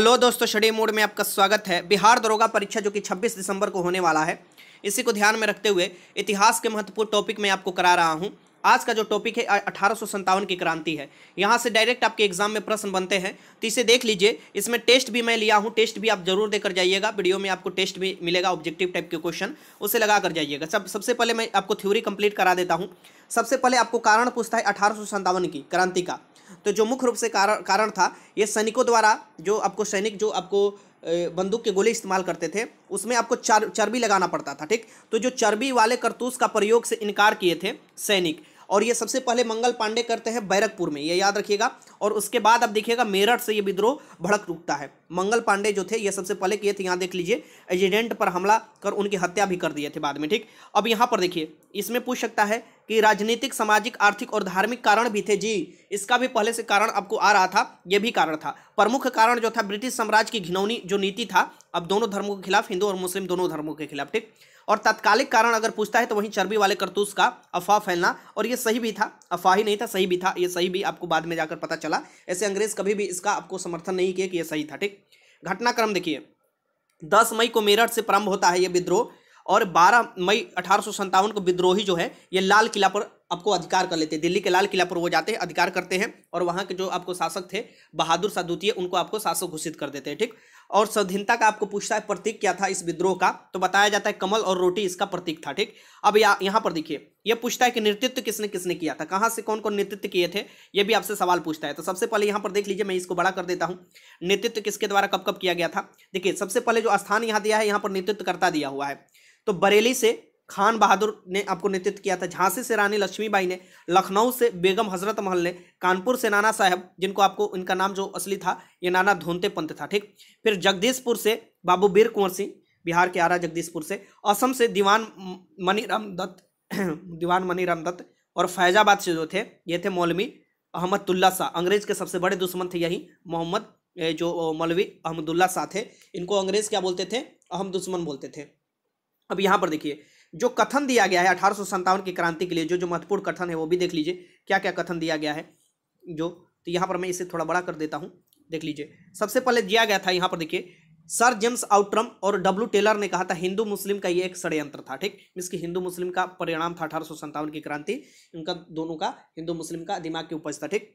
hello दोस्तों शडी mode में आपका स्वागत है बिहार दरोगा परीक्षा जो कि 26 दिसंबर को होने वाला है इसी को ध्यान में रखते हुए इतिहास के महत्वपूर्ण टॉपिक में आपको करा रहा हूं आज का जो टॉपिक है अठारह की क्रांति है यहाँ से डायरेक्ट आपके एग्जाम में प्रश्न बनते हैं तो इसे देख लीजिए इसमें टेस्ट भी मैं लिया हूँ टेस्ट भी आप जरूर देकर जाइएगा वीडियो में आपको टेस्ट भी मिलेगा ऑब्जेक्टिव टाइप के क्वेश्चन उसे लगा कर जाइएगा सब सबसे पहले मैं आपको थ्योरी कंप्लीट करा देता हूँ सबसे पहले आपको कारण पूछता है अठारह की क्रांति का तो जो मुख्य रूप से कारण कारण था ये सैनिकों द्वारा जो आपको सैनिक जो आपको बंदूक के गोले इस्तेमाल करते थे उसमें आपको चर चर्बी लगाना पड़ता था ठीक तो जो चर्बी वाले करतूस का प्रयोग से इनकार किए थे सैनिक और ये सबसे पहले मंगल पांडे करते हैं बैरकपुर में ये याद रखिएगा और उसके बाद अब देखिएगा मेरठ से ये विद्रोह भड़क रुकता है मंगल पांडे जो थे ये सबसे पहले किए थे यहाँ देख लीजिए एजिडेंट पर हमला कर उनकी हत्या भी कर दिए थे बाद में ठीक अब यहाँ पर देखिए इसमें पूछ सकता है कि राजनीतिक सामाजिक आर्थिक और धार्मिक कारण भी थे जी इसका भी पहले से कारण आपको आ रहा था ये भी कारण था प्रमुख कारण जो था ब्रिटिश साम्राज्य की घिनौनी जो नीति था अब दोनों धर्मों के खिलाफ हिंदू और मुस्लिम दोनों धर्मों के खिलाफ ठीक और तात्कालिक कारण अगर पूछता है तो वहीं चर्बी वाले करतूस का अफवाह फैलना और ये सही भी था अफवाह ही नहीं था सही भी था ये सही भी आपको बाद में जाकर पता चला ऐसे अंग्रेज कभी भी इसका आपको समर्थन नहीं किया कि यह सही था ठीक घटनाक्रम देखिए दस मई को मेरठ से प्रारंभ होता है ये विद्रोह और 12 मई अठारह को विद्रोही जो है ये लाल किला पर आपको अधिकार कर लेते हैं दिल्ली के लाल किला पर वो जाते हैं अधिकार करते हैं और वहाँ के जो आपको शासक थे बहादुर शाह द्वितीय उनको आपको शासक घोषित कर देते हैं ठीक और स्वाधीनता का आपको पूछता है प्रतीक क्या था इस विद्रोह का तो बताया जाता है कमल और रोटी इसका प्रतीक था ठीक अब या यहाँ पर देखिए यह पूछता है कि नेतृत्व किसने किसने किया था कहाँ से कौन कौन नेतृत्व किए थे यह भी आपसे सवाल पूछता है तो सबसे पहले यहाँ पर देख लीजिए मैं इसको बड़ा कर देता हूँ नेतृत्व किसके द्वारा कब कब किया गया था देखिए सबसे पहले जो स्थान यहाँ दिया है यहाँ पर नेतृत्व करता दिया हुआ है तो बरेली से खान बहादुर ने आपको नेतृत्व किया था झांसी से रानी लक्ष्मीबाई ने लखनऊ से बेगम हजरत महल ने कानपुर से नाना साहब जिनको आपको इनका नाम जो असली था ये नाना धोनते पंत था ठीक फिर जगदीशपुर से बाबू बीर कुंवर सिंह बिहार के आरा जगदीशपुर से असम से दीवान मनीराम दत्त दीवान मनीराम दत्त और फैजाबाद से जो थे ये थे मौलवी अहमदुल्ला शाह अंग्रेज के सबसे बड़े दुश्मन थे यही मोहम्मद जो मौलवी अहमदुल्ला शाह थे इनको अंग्रेज क्या बोलते थे अहम दुश्मन बोलते थे अब यहाँ पर देखिए जो कथन दिया गया है अठारह की क्रांति के लिए जो जो महत्वपूर्ण कथन है वो भी देख लीजिए क्या क्या कथन दिया गया है जो तो यहाँ पर मैं इसे थोड़ा बड़ा कर देता हूँ देख लीजिए सबसे पहले दिया गया था यहाँ पर देखिए सर जेम्स आउट्रम और डब्ल्यू टेलर ने कहा था हिंदू मुस्लिम का ये एक षड्यंत्र था ठीक मीन्स हिंदू मुस्लिम का परिणाम था अठारह की क्रांति इनका दोनों का हिंदू मुस्लिम का दिमाग की उपज था ठीक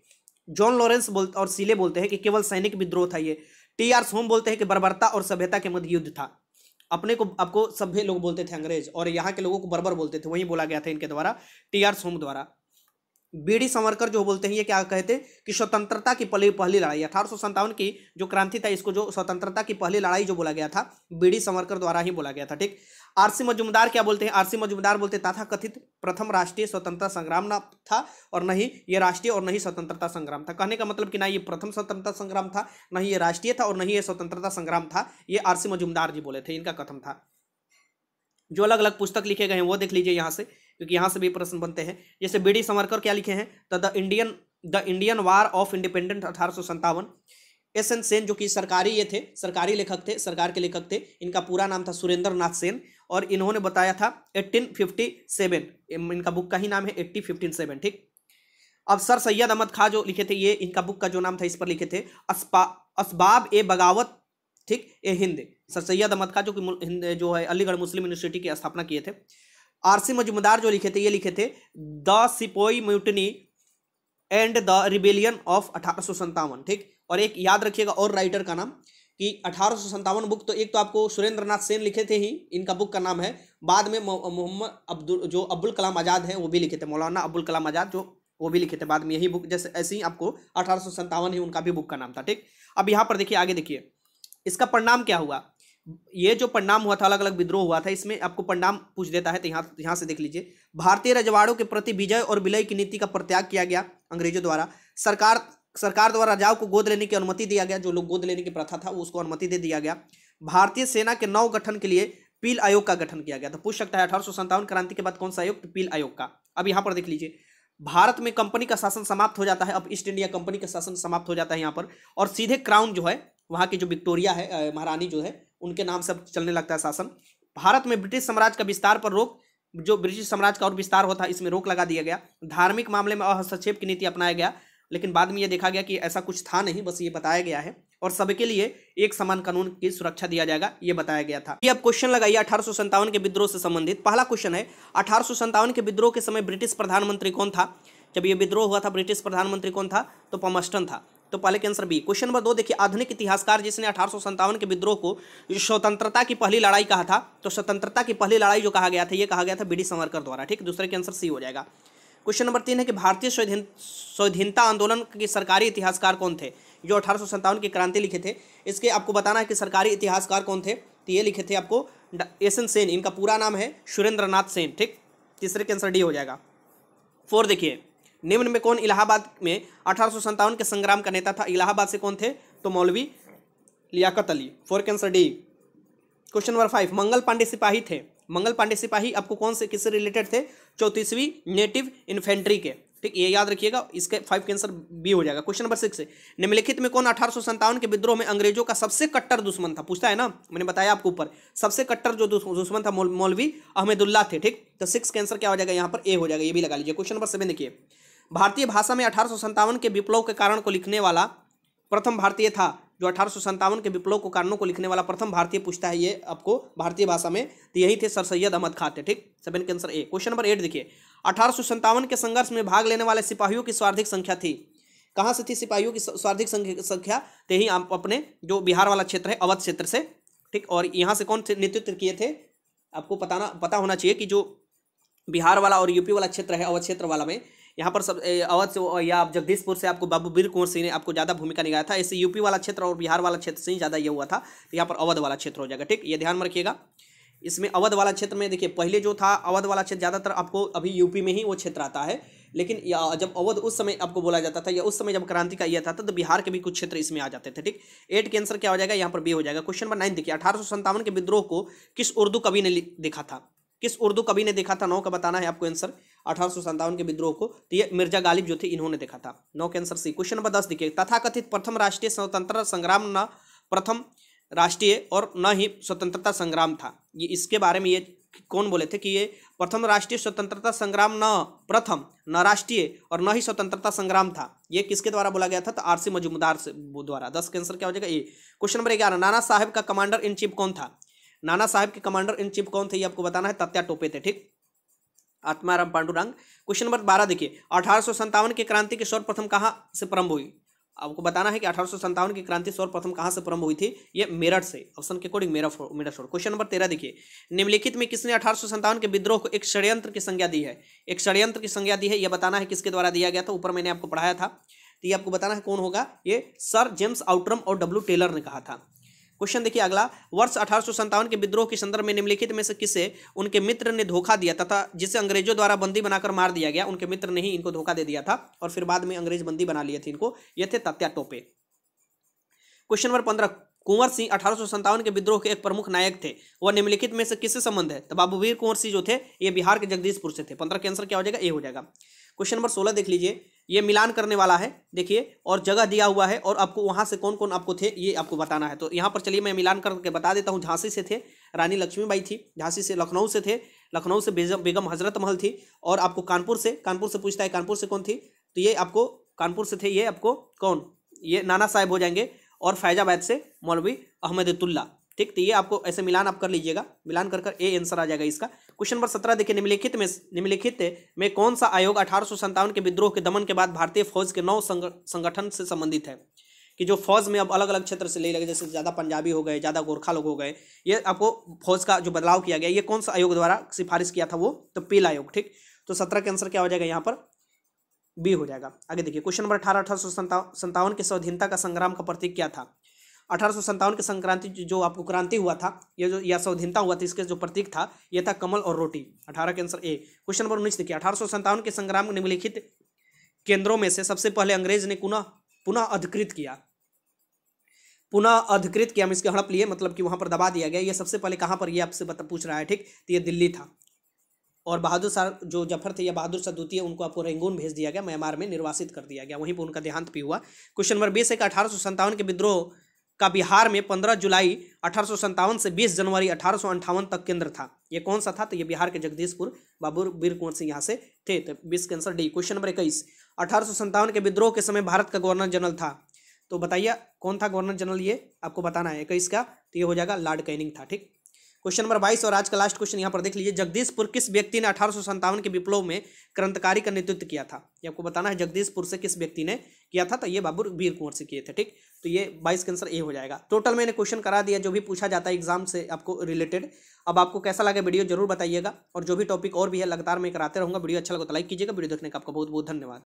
जॉन लॉरेंस बोल और सीले बोलते हैं कि केवल सैनिक विद्रोह था ये टी आर सोम बोलते हैं कि बर्बरता और सभ्यता के मध्य युद्ध था अपने को आपको सभ्य लोग बोलते थे अंग्रेज और यहाँ के लोगों को बर्बर बोलते थे वहीं बोला गया था इनके द्वारा टी आर सोम द्वारा बी डी संवरकर जो बोलते हैं ये क्या कहते कि स्वतंत्रता की पहली पहली लड़ाई अठारह सौ की जो क्रांति था इसको जो स्वतंत्रता की पहली लड़ाई जो बोला गया था बी डी द्वारा ही बोला गया था ठीक आरसी मजुमदार क्या बोलते हैं आरसी मजुमदार बोलते तथा कथित प्रथम राष्ट्रीय स्वतंत्रता संग्राम ना था और न ही ये राष्ट्रीय और न ही स्वतंत्रता संग्राम था कहने का मतलब कि ना ये प्रथम स्वतंत्रता संग्राम था न ही ये राष्ट्रीय था और न ही ये स्वतंत्रता संग्राम था ये आरसी मजुमदार जी बोले थे इनका कथन था जो अलग अलग पुस्तक लिखे गए हैं वो देख लीजिए यहाँ से क्योंकि यहाँ से भी प्रश्न बनते हैं जैसे बी डी समरकर क्या लिखे हैं तो the Indian the Indian war of independent अठारह एस एन सेन जो कि सरकारी ये थे सरकारी लेखक थे सरकार के लेखक थे इनका पूरा नाम था सुरेंद्र नाथ सेन और इन्होंने बताया था 1857 इनका बुक का ही नाम है एट्टी फिफ्टीन सेवन ठीक अब सर सैयद अहमद खां जो लिखे थे ये इनका बुक का जो नाम था इस पर लिखे थे असबाब ए बगावत ठीक ए हिंद सर सैयद अहमद खां जो कि जो है अलीगढ़ मुस्लिम यूनिवर्सिटी की स्थापना किए थे आरसी मजुमदार जो लिखे थे ये लिखे थे the sepoy mutiny and the rebellion of अठारह ठीक और एक याद रखिएगा और राइटर का नाम कि अठारह बुक तो एक तो आपको सुरेंद्र नाथ सेन लिखे थे ही इनका बुक का नाम है बाद में मोहम्मद अब्दुल जो अब्दुल कलाम आज़ाद हैं वो भी लिखे थे मौलाना अब्दुल कलाम आज़ाद जो वो भी लिखे थे बाद में यही बुक जैसे ऐसे ही आपको अठारह ही उनका भी बुक का नाम था ठीक अब यहाँ पर देखिए आगे देखिए इसका परिणाम क्या हुआ ये जो परिणाम हुआ था अलग अलग विद्रोह हुआ था इसमें आपको परिणाम पूछ देता है तो यहाँ यहाँ से देख लीजिए भारतीय रजवाड़ों के प्रति विजय और विलय की नीति का प्रत्याग किया गया अंग्रेजों द्वारा सरकार सरकार द्वारा राजाओं को गोद लेने की अनुमति दिया गया जो लोग गोद लेने की प्रथा था उसको अनुमति दे दिया गया भारतीय सेना के नव गठन के लिए पील आयोग का गठन किया गया तो पूछ सकता है अठारह क्रांति के बाद कौन सा आयोग तो पील आयोग का अब यहाँ पर देख लीजिए भारत में कंपनी का शासन समाप्त हो जाता है अब ईस्ट इंडिया कंपनी का शासन समाप्त हो जाता है यहाँ पर और सीधे क्राउन जो है वहाँ की जो विक्टोरिया है महारानी जो है उनके नाम से चलने लगता है शासन भारत में ब्रिटिश साम्राज्य का विस्तार पर रोक जो ब्रिटिश साम्राज्य का और विस्तार होता इसमें रोक लगा दिया गया धार्मिक मामले में हस्तक्षेप की नीति अपनाया गया लेकिन बाद में यह देखा गया कि ऐसा कुछ था नहीं बस ये बताया गया है और सबके लिए एक समान कानून की सुरक्षा दिया जाएगा ये बताया गया था ये अब क्वेश्चन लगाइए अठारह के विद्रोह से संबंधित पहला क्वेश्चन है अठारह के विद्रोह के समय ब्रिटिश प्रधानमंत्री कौन था जब ये विद्रोह हुआ था ब्रिटिश प्रधानमंत्री कौन था तो पमस्टन था तो पहले के आंसर बी क्वेश्चन नंबर दो देखिए आधुनिक इतिहासकार जिसने अठारह के विद्रोह को स्वतंत्रता की पहली लड़ाई कहा था तो स्वतंत्रता की पहली लड़ाई जो कहा गया था यह कहा गया था बी डी संवरकर द्वारा ठीक दूसरे के आंसर सी हो जाएगा क्वेश्चन नंबर तीन है कि भारतीय स्वाधीनता आंदोलन के सरकारी इतिहासकार कौन थे जो अठारह की क्रांति लिखे थे इसके आपको बताना है कि सरकारी इतिहासकार कौन थे तो ये लिखे थे आपको एस एन सेन इनका पूरा नाम है सुरेंद्र नाथ सेन ठीक तीसरे के आंसर डी हो जाएगा फोर देखिए निम्न में कौन इलाहाबाद में अठारह के संग्राम का नेता था इलाहाबाद से कौन थे तो मौलवी लियाकत अली फोर कैंसर D question number five Mangal Pandey सिपाही थे मंगल पांडे सिपाही आपको कौन से किससे रिलेटेड थे चौतीसवीं नेटिव इन्फेंट्री के ठीक ये याद रखिएगा इसके फाइव के आंसर बी हो जाएगा क्वेश्चन नंबर सिक्स निम्नलिखित में कौन अठारह के विद्रोह में अंग्रेजों का सबसे कट्टर दुश्मन था पूछता है ना मैंने बताया आपको ऊपर सबसे कट्टर जो दुश्मन था मौलवी अहमदुल्ला थे ठीक तो सिक्स के आंसर क्या हो जाएगा यहाँ पर ए हो जाएगा ये भी लगा लीजिए क्वेश्चन नंबर सेवन देखिए भारतीय भाषा में अठारह के विप्लव के कारण को लिखने वाला प्रथम भारतीय था जो अठारह के विप्लव को कारणों को लिखने वाला प्रथम भारतीय पूछता है ये आपको भारतीय भाषा में तो यही थे सर सैयद अहमद खाते ठीक सेवन के answer A question number eight देखिए अठारह के संघर्ष में भाग लेने वाले सिपाहियों की सर्वाधिक संख्या थी कहाँ से थी सिपाहियों की सर्वाधिक संख्या तो यही आप अपने जो बिहार वाला क्षेत्र है अवध क्षेत्र से ठीक और यहाँ से कौन से नेतृत्व किए थे आपको पता ना पता होना चाहिए कि जो बिहार वाला और यूपी वाला क्षेत्र है अवध क्षेत्र वाला में यहाँ पर सब अवध से या आप जगदीशपुर से आपको बाबू वीर कुंवर सिंह ने आपको ज़्यादा भूमिका निभाया था इससे यूपी वाला क्षेत्र और बिहार वाला क्षेत्र से ही ज़्यादा ये हुआ था यहाँ पर अवध वाला क्षेत्र हो जाएगा ठीक ये ध्यान में रखिएगा इसमें अवध वाला क्षेत्र में देखिए पहले जो था अवध वाला क्षेत्र ज़्यादातर आपको अभी यूपी में ही वो क्षेत्र आता है लेकिन जब अवध उस समय आपको बोला जाता था या उस समय जब क्रांति का यह था तो बिहार के भी कुछ क्षेत्र इसमें आ जाते थे ठीक एट के आंसर क्या हो जाएगा यहाँ पर बी हो जाएगा क्वेश्चन नंबर नाइन देखिए अठारह के विद्रोह को किस उर्दू कवि ने देखा था किस उर्दू कवि ने देखा था नौ का बताना है आपको आंसर अठारह के विद्रोह को तो ये मिर्जा गालिब जो थे इन्होंने देखा था नौ के आंसर सी क्वेश्चन नंबर दस देखिए तथाकथित प्रथम राष्ट्रीय स्वतंत्र संग्राम न प्रथम राष्ट्रीय और न ही स्वतंत्रता संग्राम था ये इसके बारे में ये कौन बोले थे कि ये प्रथम राष्ट्रीय स्वतंत्रता संग्राम न प्रथम न राष्ट्रीय और न ही स्वतंत्रता संग्राम था ये किसके द्वारा बोला गया था तो आरसी मजुमदार से द्वारा दस के आंसर क्या हो जाएगा ये क्वेश्चन नंबर ग्यारह नाना साहब का कमांडर इन चीफ कौन था नाना साहब के कमांडर इन चीफ कौन थे आपको बताना है तत्या टोपे थे ठीक आत्माराम पांडुरंग क्वेश्चन नंबर बारह देखिए अठारह की क्रांति की सर्वप्रथम कहाँ से प्रारंभ हुई आपको बताना है कि अठारह की क्रांति सर्वप्रथम कहाँ से प्रारंभ हुई थी ये मेरठ से ऑप्शन के अकॉर्डिंग मेरा मेरा फोर क्वेश्चन नंबर तेरह देखिए निम्नलिखित में किसने अठारह के विद्रोह को एक षड्यंत्र की संज्ञा दी है एक षड्यंत्र की संज्ञा दी है यह बताना है किसके द्वारा दिया गया था ऊपर मैंने आपको पढ़ाया था तो ये आपको बताना है कौन होगा ये सर जेम्स आउट्रम और डब्ल्यू टेलर ने कहा था क्वेश्चन देखिए अगला वर्ष अठारह के विद्रोह के संदर्भ में निम्नलिखित में से किसे उनके मित्र ने धोखा दिया तथा जिसे अंग्रेजों द्वारा बंदी बनाकर मार दिया गया उनके मित्र ने ही इनको धोखा दे दिया था और फिर बाद में अंग्रेज बंदी बना लिए थे इनको ये थे तत्या टोपे क्वेश्चन नंबर पंद्रह कुंवर सिंह अठारह के विद्रोह के एक प्रमुख नायक थे वह निम्नलिखित में से किससे संबंध है तो बाबूवीर कुंवर सिंह जो थे ये बिहार के जगदीशपुर से थे पंद्रह के आंसर क्या हो जाएगा ए हो जाएगा क्वेश्चन नंबर सोलह देख लीजिए ये मिलान करने वाला है देखिए और जगह दिया हुआ है और आपको वहाँ से कौन कौन आपको थे ये आपको बताना है तो यहाँ पर चलिए मैं मिलान करके बता देता हूँ झांसी से थे रानी लक्ष्मीबाई थी झांसी से लखनऊ से थे लखनऊ से बेगम हजरत महल थी और आपको कानपुर से कानपुर से पूछता है कानपुर से कौन थी तो ये आपको कानपुर से थे ये आपको कौन ये नाना साहेब हो जाएंगे और फैजाबाद से मौलवी अहमदतुल्ला ठीक तो ये आपको ऐसे मिलान आप कर लीजिएगा मिलान कर कर ए आंसर आ जाएगा इसका क्वेश्चन नंबर सत्रह देखिए निम्नलिखित में निम्नलिखित में कौन सा आयोग अठारह के विद्रोह के दमन के बाद भारतीय फौज के नौ संगठन से संबंधित है कि जो फौज में अब अलग अलग क्षेत्र से ले लगे जैसे ज़्यादा पंजाबी हो गए ज़्यादा गोरखा लोग हो गए ये आपको फौज का जो बदलाव किया गया ये कौन सा आयोग द्वारा सिफारिश किया था वो तो पील आयोग ठीक तो सत्रह के आंसर क्या हो जाएगा यहाँ पर बी हो जाएगा आगे देखिए क्वेश्चन नंबर अठारह अठारह सौ संतावन के स्वाधीनता का संग्राम का प्रतीक क्या था अठारह के संक्रांति जो आपको क्रांति हुआ था ये जो या स्वाधीनता हुआ था इसके जो प्रतीक था ये था कमल और रोटी अठारह के आंसर ए क्वेश्चन नंबर उन्नीस देखिए अठारह के संग्राम निम्नलिखित केंद्रों में से सबसे पहले अंग्रेज ने पुनः पुनः अधिकृत किया पुनः अधिकृत किया हम इसके हड़प लिए मतलब कि वहां पर दबा दिया गया ये सबसे पहले कहाँ पर ये आपसे पूछ रहा है ठीक तो ये दिल्ली था और बहादुर शाह जो जफर थे या बहादुर शाह द्वितीय उनको आपको रंगून भेज दिया गया म्यांमार में निर्वासित कर दिया गया वहीं पर उनका देहांत भी हुआ क्वेश्चन नंबर बीस है कि अठारह के विद्रोह का बिहार में 15 जुलाई अठारह से 20 जनवरी अठारह तक केंद्र था ये कौन सा था तो ये बिहार के जगदीशपुर बाबू बीर कुंवर सिंह यहाँ से थे तो बीस के आंसर डी क्वेश्चन नंबर इक्कीस अठारह के विद्रोह के समय भारत का गवर्नर जनरल था तो बताइए कौन था गवर्नर जनरल ये आपको बताना है इक्कीस का तो ये हो जाएगा लॉर्ड कैनिंग था ठीक क्वेश्चन नंबर बाईस और आज का लास्ट क्वेश्चन यहाँ पर देख लीजिए जगदीशपुर किस व्यक्ति ने अठारह के विप्लव में क्रांतिकारी का नेतृत्व किया था ये आपको बताना है जगदीशपुर से किस व्यक्ति ने किया था तो ये बाबू वीर कुंवर से किए थे ठीक तो ये बाईस का आंसर ए हो जाएगा टोटल मैंने क्वेश्चन करा दिया जो भी पूछा जाता है एग्जाम से आपको रिलेटेड अब आपको कैसा लगा वीडियो जरूर बताइएगा और जो भी टॉपिक और भी है लगातार मैं कराते रहूँगा वीडियो अच्छा लगा तो लाइक कीजिएगा वीडियो देखने का आपका बहुत बहुत धन्यवाद